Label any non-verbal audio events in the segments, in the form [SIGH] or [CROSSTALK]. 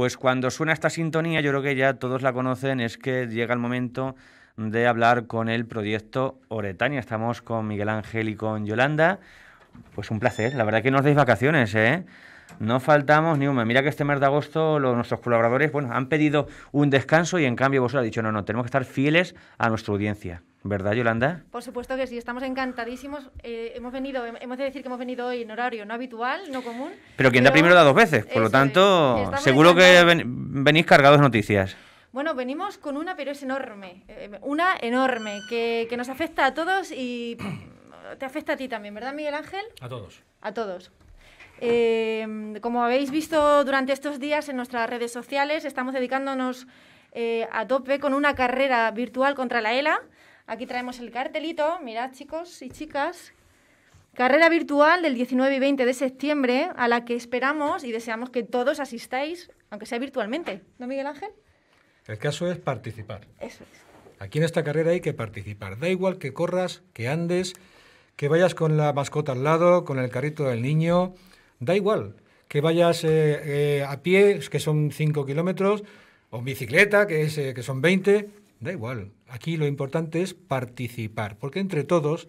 Pues cuando suena esta sintonía, yo creo que ya todos la conocen, es que llega el momento de hablar con el proyecto Oretania. Estamos con Miguel Ángel y con Yolanda. Pues un placer, la verdad que no os dais vacaciones, ¿eh? No faltamos ni un Mira que este mes de agosto los, nuestros colaboradores bueno, han pedido un descanso y en cambio vosotros ha dicho, no, no, tenemos que estar fieles a nuestra audiencia. ¿Verdad, Yolanda? Por supuesto que sí, estamos encantadísimos. Eh, hemos venido, hemos de decir que hemos venido hoy en horario no habitual, no común. Pero quien da primero da dos veces, por lo tanto, seguro que venís cargados de noticias. Bueno, venimos con una, pero es enorme. Eh, una enorme, que, nos afecta a todos y te afecta a ti también, ¿verdad, Miguel Ángel? A todos. A todos. Eh, como habéis visto durante estos días en nuestras redes sociales, estamos dedicándonos a tope con una carrera virtual contra la ELA. Aquí traemos el cartelito, mirad chicos y chicas. Carrera virtual del 19 y 20 de septiembre, a la que esperamos y deseamos que todos asistáis, aunque sea virtualmente. ¿No, Miguel Ángel? El caso es participar. Eso es. Aquí en esta carrera hay que participar. Da igual que corras, que andes, que vayas con la mascota al lado, con el carrito del niño, da igual. Que vayas eh, eh, a pie, que son 5 kilómetros, o en bicicleta, que, es, eh, que son 20, Da igual. Aquí lo importante es participar, porque entre todos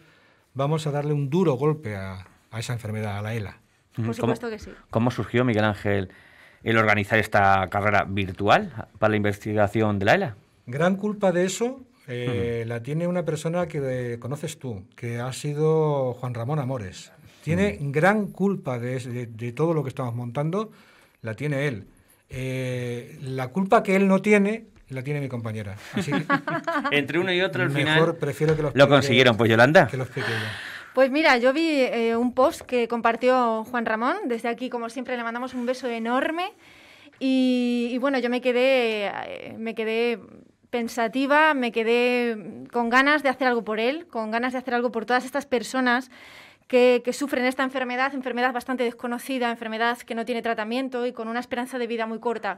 vamos a darle un duro golpe a, esa enfermedad, a la ELA. Por supuesto que sí. ¿Cómo surgió, Miguel Ángel, el organizar esta carrera virtual para la investigación de la ELA? Gran culpa de eso eh, la tiene una persona que eh, conoces tú, que ha sido Juan Ramón Amores. Tiene gran culpa de, de, todo lo que estamos montando, la tiene él. Eh, la culpa que él no tiene la tiene mi compañera. [LAUGHS] Entre uno y otro, al mejor prefiero que los ¿Lo consiguieron, pues, Yolanda? Pues mira, yo vi eh, un post que compartió Juan Ramón. Desde aquí, como siempre, le mandamos un beso enorme. Y, bueno, yo me quedé, eh, me quedé pensativa, me quedé con ganas de hacer algo por él, con ganas de hacer algo por todas estas personas que, sufren esta enfermedad, enfermedad bastante desconocida, enfermedad que no tiene tratamiento y con una esperanza de vida muy corta.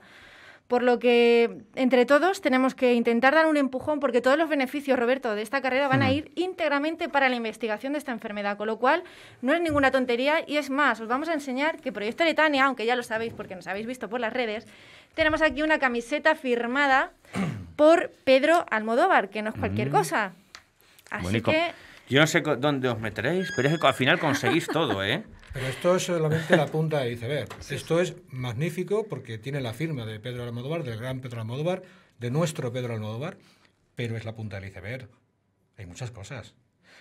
Por lo que entre todos tenemos que intentar dar un empujón porque todos los beneficios, Roberto, de esta carrera van a hmm. ir íntegramente para la investigación de esta enfermedad, con lo cual no es ninguna tontería y es más, os vamos a enseñar que Proyecto Letania, aunque ya lo sabéis porque nos habéis visto por las redes, tenemos aquí una camiseta firmada [COUGHS] por Pedro Almodóvar, que no es cualquier mm. cosa. Así que... Yo no sé dónde os meteréis, pero es que al final conseguís todo, ¿eh? Pero esto es solamente la punta del iceberg. esto es magnífico porque tiene la firma de Pedro Almodóvar, del gran Pedro Almodóvar, de nuestro Pedro Almodóvar, pero es la punta del iceberg. Hay muchas cosas.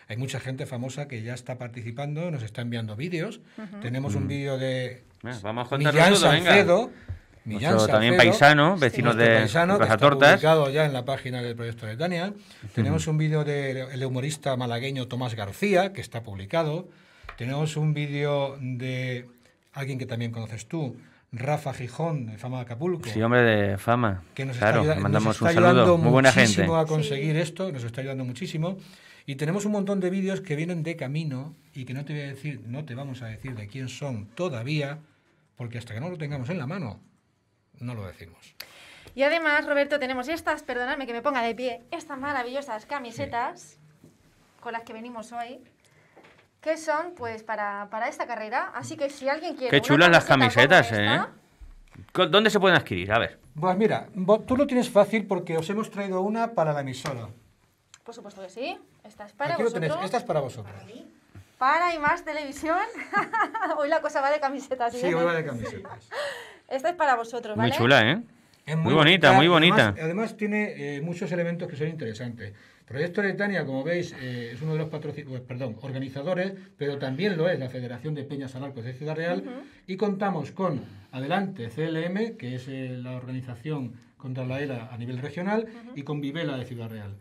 Hay mucha gente famosa que ya está participando, nos está enviando vídeos. Tenemos un mm. vídeo de vamos Millán también paisano, este vecino de paisano, que está publicado ya en la página del proyecto de Tenemos un vídeo del humorista malagueño Tomás García, que está publicado. Tenemos un vídeo de alguien que también conoces tú, Rafa Gijón, de Fama de Acapulco. Sí, hombre de Fama. Que nos está, mandamos muchísimo Muy buena gente. a conseguir esto, nos está ayudando muchísimo. Y tenemos un montón de vídeos que vienen de camino y que no te voy a decir, no te vamos a decir de quién son todavía, porque hasta que no lo tengamos en la mano, no lo decimos. Y además, Roberto, tenemos estas, perdonadme que me ponga de pie, estas maravillosas camisetas con las que venimos hoy que son pues para, para esta carrera. Así que si alguien quiere... Qué chulas las camisetas, ¿eh? ¿Dónde se pueden adquirir? A ver. Pues mira, tú lo tienes fácil porque os hemos traído una para la emisora. Por supuesto que sí. Esta es para vosotros. Lo Esta es para vosotros. Para y más televisión. [LAUGHS] hoy la cosa va de camisetas. Sí, sí hoy va de camisetas. [LAUGHS] Esta es para vosotros, ¿vale? Muy chula, ¿eh? Es muy, bonita, muy bonita. Además, tiene eh, muchos elementos que son interesantes. Proyecto Letania, como veis, eh, es uno de los patrocinadores, pues, perdón, organizadores, pero también lo es la Federación de Peñas Alarcos de Ciudad Real. Y contamos con Adelante CLM, que es eh, la organización contra la ELA a nivel regional, y con Vivela de Ciudad Real.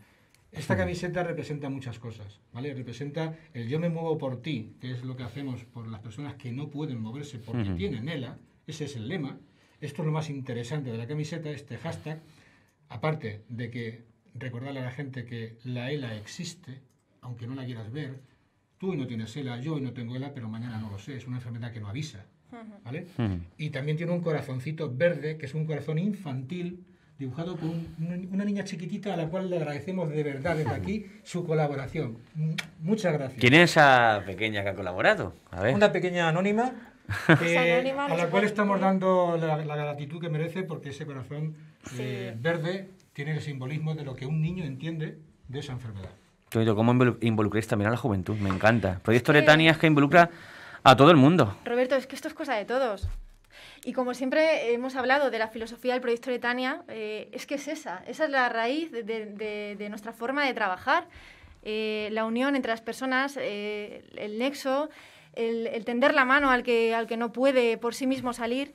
Esta camiseta representa muchas cosas, ¿vale? Representa el yo me muevo por ti, que es lo que hacemos por las personas que no pueden moverse porque tienen ELA. Ese es el lema. Esto es lo más interesante de la camiseta, este hashtag. Aparte de que recordarle a la gente que la ELA existe, aunque no la quieras ver. Tú no tienes ELA, yo y no tengo ELA, pero mañana no lo sé. Es una enfermedad que no avisa. ¿vale? Y también tiene un corazoncito verde, que es un corazón infantil, dibujado por una niña chiquitita a la cual le agradecemos de verdad desde aquí su colaboración. Muchas gracias. ¿Quién es esa pequeña que ha colaborado? Una pequeña anónima. [LAUGHS] a la cual estamos dando la, gratitud que merece porque ese corazón eh, verde tiene el simbolismo de lo que un niño entiende de esa enfermedad. ¿Cómo involucréis también a la juventud? Me encanta. Proyecto Letania es que involucra a todo el mundo. Roberto, es que esto es cosa de todos. Y como siempre hemos hablado de la filosofía del proyecto Letania, eh, es que es esa, esa es la raíz de, nuestra forma de trabajar, eh, la unión entre las personas, eh, el nexo, el, tender la mano al que, al que no puede por sí mismo salir.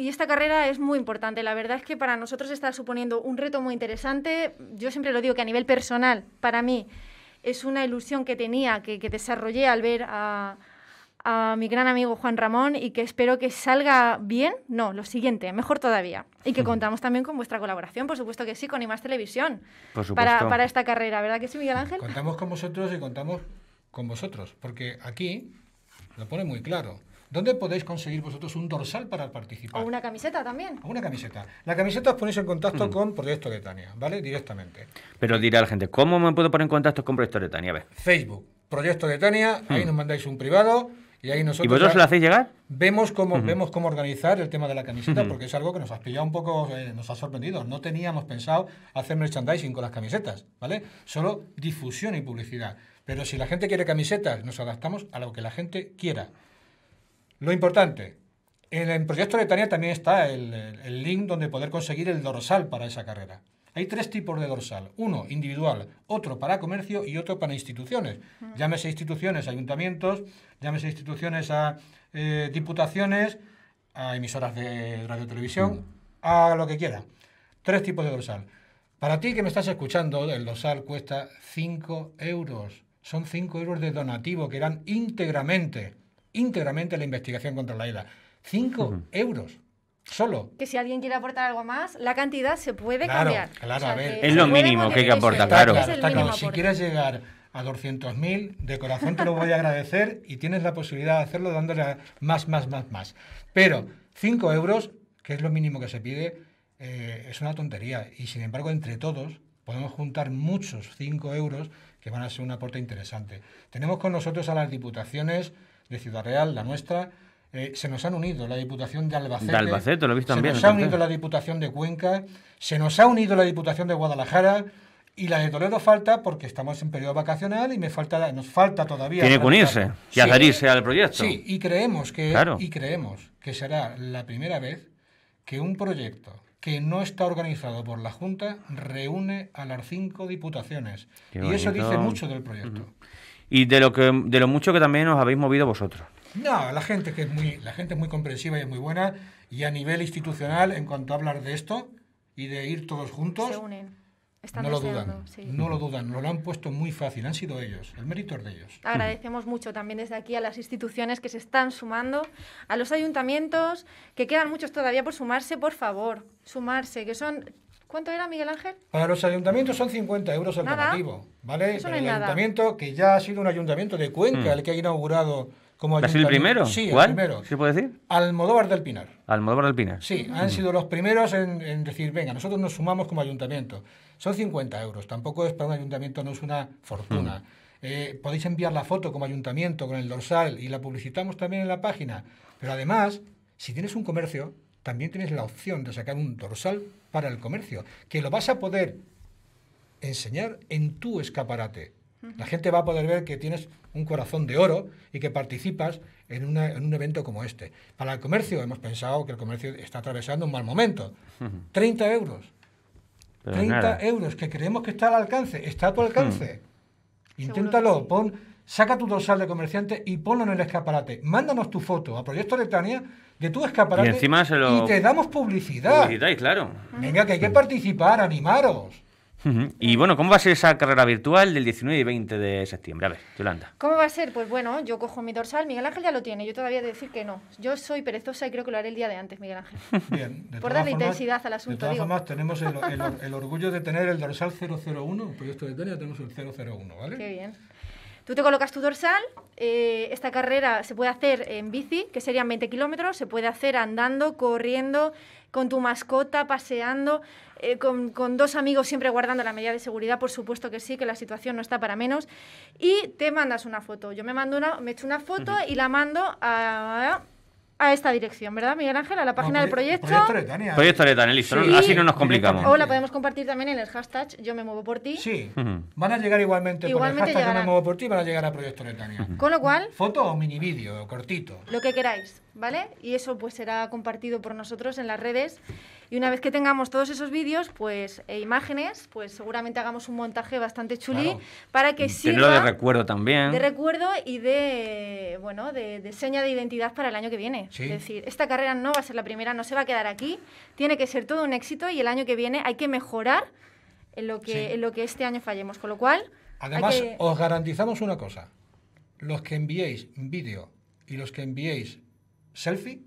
Y esta carrera es muy importante. La verdad es que para nosotros está suponiendo un reto muy interesante. Yo siempre lo digo que a nivel personal, para mí, es una ilusión que tenía, que, desarrollé al ver a, mi gran amigo Juan Ramón y que espero que salga bien. No, lo siguiente, mejor todavía. Y que contamos también con vuestra colaboración, por supuesto que sí, con IMAS Televisión. Para, para, esta carrera, ¿verdad que sí, Miguel Ángel? Contamos con vosotros y contamos con vosotros, porque aquí lo pone muy claro. ¿Dónde podéis conseguir vosotros un dorsal para participar? O una camiseta también. O una camiseta. La camiseta os ponéis en contacto mm. con Proyecto de Tania, ¿vale? Directamente. Pero dirá la gente, ¿cómo me puedo poner en contacto con Proyecto de Tania? Facebook, Proyecto de Tania, ahí mm. nos mandáis un privado. Y ahí nosotros. ¿Y vosotros lo hacéis llegar? Vemos cómo, vemos cómo organizar el tema de la camiseta, porque es algo que nos ha pillado un poco, eh, nos ha sorprendido. No teníamos pensado hacer merchandising con las camisetas, ¿vale? Solo difusión y publicidad. Pero si la gente quiere camisetas, nos adaptamos a lo que la gente quiera. Lo importante, en el proyecto de Tania también está el, link donde poder conseguir el dorsal para esa carrera. Hay tres tipos de dorsal, uno individual, otro para comercio y otro para instituciones. Llámese instituciones ayuntamientos, llámese instituciones a eh, diputaciones, a emisoras de radio y televisión, a lo que quiera. Tres tipos de dorsal. Para ti que me estás escuchando, el dorsal cuesta 5 euros. Son 5 euros de donativo que eran íntegramente íntegramente la investigación contra la isla 5 euros. Solo. Que si alguien quiere aportar algo más, la cantidad se puede cambiar. Claro, a ver. Es lo mínimo que hay que aportar, claro. Si quieres llegar a 200.000, de corazón te lo voy a agradecer y tienes la posibilidad de hacerlo dándole más, más, más, más. Pero 5 euros, que es lo mínimo que se pide, eh, es una tontería. Y sin embargo, entre todos podemos juntar muchos 5 euros que van a ser un aporte interesante. Tenemos con nosotros a las diputaciones de Ciudad Real, la nuestra, eh, se nos han unido la Diputación de Albacete. De lo también. Se nos ha unido la Diputación de Cuenca, se nos ha unido la Diputación de Guadalajara. Y la de Toledo falta porque estamos en periodo vacacional y me falta, nos falta todavía. Tiene que unirse y adherirse al proyecto. Sí, y creemos, que, y creemos que será la primera vez que un proyecto que no está organizado por la Junta reúne a las cinco diputaciones. y eso dice mucho del proyecto y de lo, que, de lo mucho que también os habéis movido vosotros. No, la gente que es muy, la gente es muy comprensiva y es muy buena. Y a nivel institucional, en cuanto a hablar de esto y de ir todos juntos, Se unen. no lo dudan, no lo dudan, lo han puesto muy fácil, han sido ellos, el mérito es de ellos. Agradecemos mucho también desde aquí a las instituciones que se están sumando, a los ayuntamientos, que quedan muchos todavía por sumarse, por favor, sumarse, que son ¿Cuánto era, Miguel Ángel? Para los ayuntamientos son 50 euros alternativo, ¿vale? Eso el ayuntamiento, que ya ha sido un ayuntamiento de Cuenca, hmm. el que ha inaugurado como ayuntamiento. ¿Es el primero? Sí, el primero. ¿Se puede decir? Almodóvar del Pinar. Almodóvar del Pinar. Sí, han hmm. sido los primeros en, decir, venga, nosotros nos sumamos como ayuntamiento. Son 50 euros, tampoco es para un ayuntamiento, no es una fortuna. Hmm. Eh, podéis enviar la foto como ayuntamiento con el dorsal y la publicitamos también en la página. Pero además, si tienes un comercio, también tienes la opción de sacar un dorsal para el comercio, que lo vas a poder enseñar en tu escaparate. La gente va a poder ver que tienes un corazón de oro y que participas en, un evento como este. Para el comercio, hemos pensado que el comercio está atravesando un mal momento. 30 euros. 30 euros, que creemos que está al alcance. Está a tu alcance. Inténtalo, pon saca tu dorsal de comerciante y ponlo en el escaparate. Mándanos tu foto a Proyecto Letania de tu escaparate y, encima te damos publicidad. Publicidad, claro. Venga, que hay que participar, animaros. Y bueno, ¿cómo va a ser esa carrera virtual del 19 y 20 de septiembre? A ver, Yolanda. ¿Cómo va a ser? Pues bueno, yo cojo mi dorsal, Miguel Ángel ya lo tiene, yo todavía he de decir que no. Yo soy perezosa y creo que lo haré el día de antes, Miguel Ángel. [LAUGHS] Bien, Por darle intensidad al asunto. De digo. tenemos [LAUGHS] el, orgullo de tener el dorsal 001, proyecto de tenemos el 001, ¿vale? Qué bien. Tú te colocas tu dorsal, eh, esta carrera se puede hacer en bici, que serían 20 kilómetros, se puede hacer andando, corriendo, con tu mascota, paseando, eh, con, dos amigos siempre guardando la medida de seguridad, por supuesto que sí, que la situación no está para menos, y te mandas una foto. Yo me mando una, me echo una foto y la mando a, a esta dirección, ¿verdad, Miguel Ángel? A la página del proyecto. Proyecto Letania. ¿eh? Proyecto Letania, listo. Así no nos complicamos. O la podemos compartir también en el hashtag Yo me muevo por ti. Sí. Van a llegar igualmente, igualmente por el hashtag Yo me muevo por ti, van a llegar a Proyecto Letania. Con lo cual. Foto o mini vídeo, cortito. Lo que queráis. ¿vale? Y eso pues será compartido por nosotros en las redes. Y una vez que tengamos todos esos vídeos, pues e imágenes, pues seguramente hagamos un montaje bastante chulí para que sirva Tenerlo de recuerdo también. De recuerdo y de bueno, de, de seña de identidad para el año que viene. Es decir, esta carrera no va a ser la primera, no se va a quedar aquí, tiene que ser todo un éxito y el año que viene hay que mejorar en lo que lo que este año fallemos, con lo cual Además, os garantizamos una cosa. Los que enviéis vídeo y los que enviéis selfie,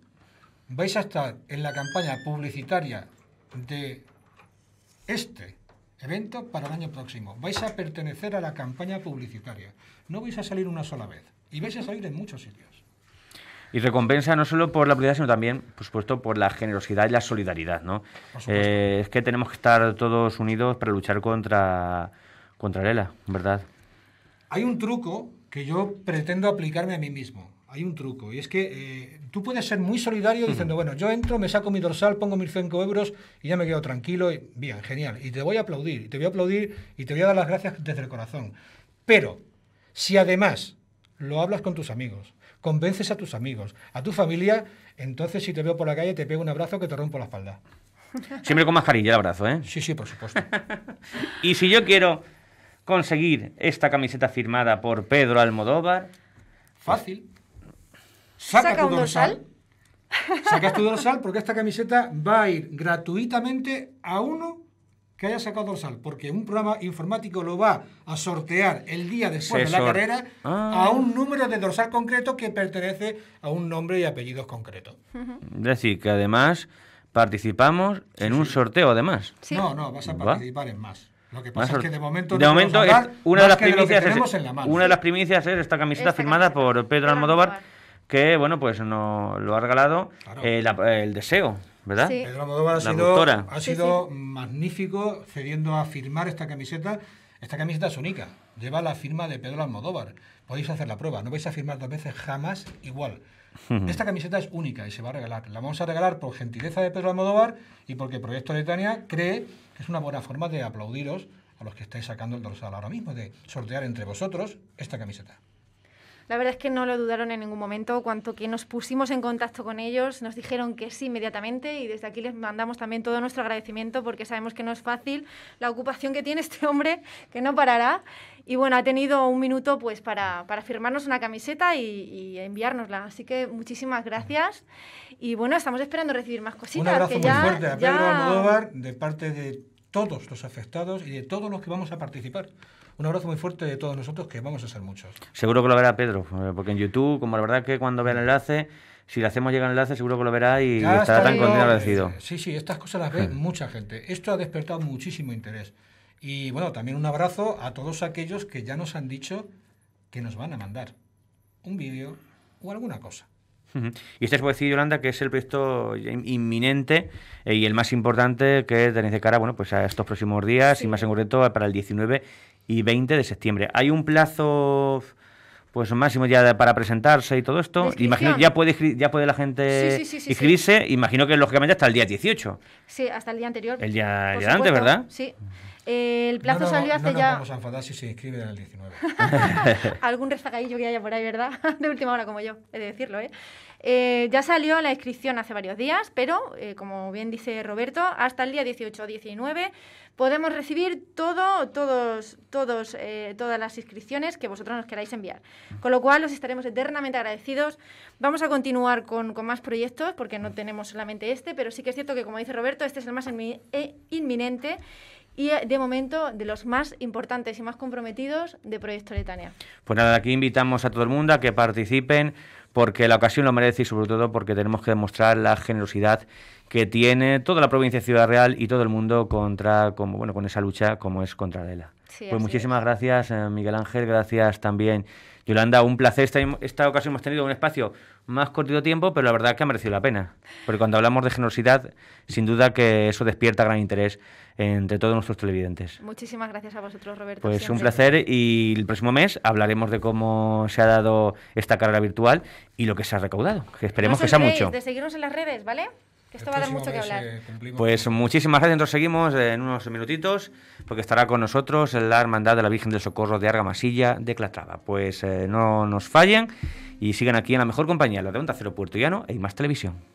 vais a estar en la campaña publicitaria de este evento para el año próximo. Vais a pertenecer a la campaña publicitaria. No vais a salir una sola vez y vais a salir en muchos sitios. Y recompensa no solo por la publicidad sino también, por supuesto, por la generosidad y la solidaridad, ¿no? Eh, es que tenemos que estar todos unidos para luchar contra, contra Lela, ¿verdad? Hay un truco que yo pretendo aplicarme a mí mismo hay un truco. Y es que eh, tú puedes ser muy solidario diciendo, bueno, yo entro, me saco mi dorsal, pongo mis cinco euros y ya me quedo tranquilo. Y, bien, genial. Y te voy a aplaudir, y te voy a aplaudir y te voy a dar las gracias desde el corazón. Pero, si además lo hablas con tus amigos, convences a tus amigos, a tu familia, entonces si te veo por la calle te pego un abrazo que te rompo la espalda. [LAUGHS] Siempre con mascarilla el abrazo, ¿eh? Sí, sí, por supuesto. [LAUGHS] y si yo quiero conseguir esta camiseta firmada por Pedro Almodóvar... Fácil saca, tu dorsal. tu dorsal porque esta camiseta va a ir gratuitamente a uno que haya sacado dorsal, porque un programa informático lo va a sortear el día después de la carrera a ah. un número de dorsal concreto que pertenece a un nombre y apellidos concretos. Es decir, que además participamos en un sorteo, además. No, no, vas a participar en más. Lo que pasa es que de momento, de momento una de las primicias es, una de las primicias es esta camiseta firmada por Pedro Almodóvar que bueno, pues nos lo ha regalado eh, el deseo. ¿Verdad? Sí. Pedro Almodóvar ha sido, magnífico cediendo a firmar esta camiseta. Esta camiseta es única, lleva la firma de Pedro Almodóvar. Podéis hacer la prueba, no vais a firmar dos veces jamás igual. Esta camiseta es única y se va a regalar. La vamos a regalar por gentileza de Pedro Almodóvar y porque el Proyecto Letania cree que es una buena forma de aplaudiros a los que estáis sacando el dorsal ahora mismo, de sortear entre vosotros esta camiseta. La verdad es que no lo dudaron en ningún momento, cuanto que nos pusimos en contacto con ellos, nos dijeron que sí inmediatamente y desde aquí les mandamos también todo nuestro agradecimiento porque sabemos que no es fácil la ocupación que tiene [LAUGHS] este hombre, que no parará. Y bueno, ha tenido un minuto pues para, para firmarnos una camiseta y, enviárnosla. Así que muchísimas gracias. Y bueno, estamos esperando recibir más cositas. a Pedro de parte de todos los afectados y de todos los que vamos a participar. Un abrazo muy fuerte de todos nosotros, que vamos a ser muchos. Seguro que lo verá Pedro, eh, porque en YouTube, como la verdad que cuando vea el enlace, si le hacemos llegar el enlace, seguro que lo verá y estará tan contento agradecido. Eh, sí, sí, estas cosas las ve hmm. mucha gente. Esto ha despertado muchísimo interés. Y bueno, también un abrazo a todos aquellos que ya nos han dicho que nos van a mandar un vídeo o alguna cosa. Y este es, puede decir, Yolanda, que es el proyecto inminente eh, y el más importante que tenéis de cara bueno, pues a estos próximos días y más en concreto para el 19 y 20 de septiembre. ¿Hay un plazo pues máximo ya para presentarse y todo esto. Imagino ya puede ya puede la gente inscribirse, imagino que lógicamente hasta el día 18. Sí, hasta el día anterior. El día, el antes, ¿verdad? Sí. El plazo salió hace no, ya. Vamos a enfadar si se inscribe en el 19. [LAUGHS] [LAUGHS] Algún rezagadillo que haya por ahí, ¿verdad? [LAUGHS] De última hora, como yo, he de decirlo, ¿eh? eh ya salió la inscripción hace varios días, pero eh, como bien dice Roberto, hasta el día 18-19 podemos recibir todo, todos, todos, eh, todas las inscripciones que vosotros nos queráis enviar. Con lo cual os estaremos eternamente agradecidos. Vamos a continuar con, con más proyectos porque no tenemos solamente este, pero sí que es cierto que, como dice Roberto, este es el más inminente y eh, de momento de los más importantes y más comprometidos de Proyecto Letania. Pues nada, aquí invitamos a todo el mundo a que participen porque la ocasión lo merece y sobre todo porque tenemos que demostrar la generosidad que tiene toda la provincia de Ciudad Real y todo el mundo contra como bueno con esa lucha como es contra Lela. pues muchísimas gracias eh, Miguel Ángel, gracias también Yolanda, un placer esta, esta ocasión hemos tenido un espacio más cortito tiempo, pero la verdad que ha merecido la pena, porque cuando hablamos de generosidad, sin duda que eso despierta gran interés entre todos nuestros televidentes. Muchísimas gracias a vosotros, Roberto. Pues un placer y el próximo mes hablaremos de cómo se ha dado esta carrera virtual y lo que se ha recaudado, que esperemos que sea mucho. de seguirnos en las redes, ¿vale? Que esto va a dar mucho que hablar. Eh, pues muchísimas gracias. Nos seguimos en unos minutitos porque estará con nosotros la Hermandad de la Virgen del Socorro de Argamasilla de Clatrava. Pues eh, no nos fallen y sigan aquí en la mejor compañía, la de Onda Cero Puerto Llano e más Televisión.